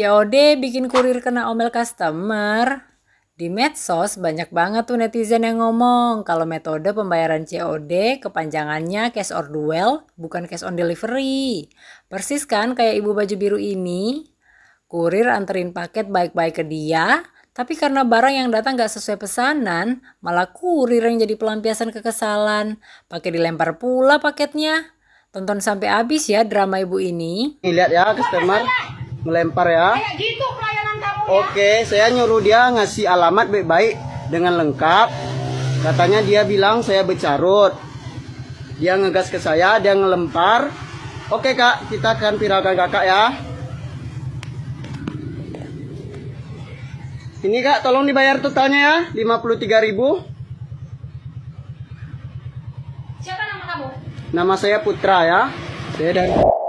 COD bikin kurir kena omel customer. Di medsos banyak banget tuh netizen yang ngomong kalau metode pembayaran COD kepanjangannya cash or duel bukan cash on delivery. Persis kan kayak ibu baju biru ini. Kurir anterin paket baik-baik ke dia, tapi karena barang yang datang gak sesuai pesanan, malah kurir yang jadi pelampiasan kekesalan. Pakai dilempar pula paketnya. Tonton sampai habis ya drama ibu ini. Lihat ya customer, melempar ya. Kayak gitu pelayanan kamu ya. Oke, saya nyuruh dia ngasih alamat baik-baik dengan lengkap. Katanya dia bilang saya bercarut. Dia ngegas ke saya, dia ngelempar. Oke kak, kita akan viralkan kakak ya. Ini kak, tolong dibayar totalnya ya, 53 ribu. Siapa nama kamu? Nama saya Putra ya. Saya dari...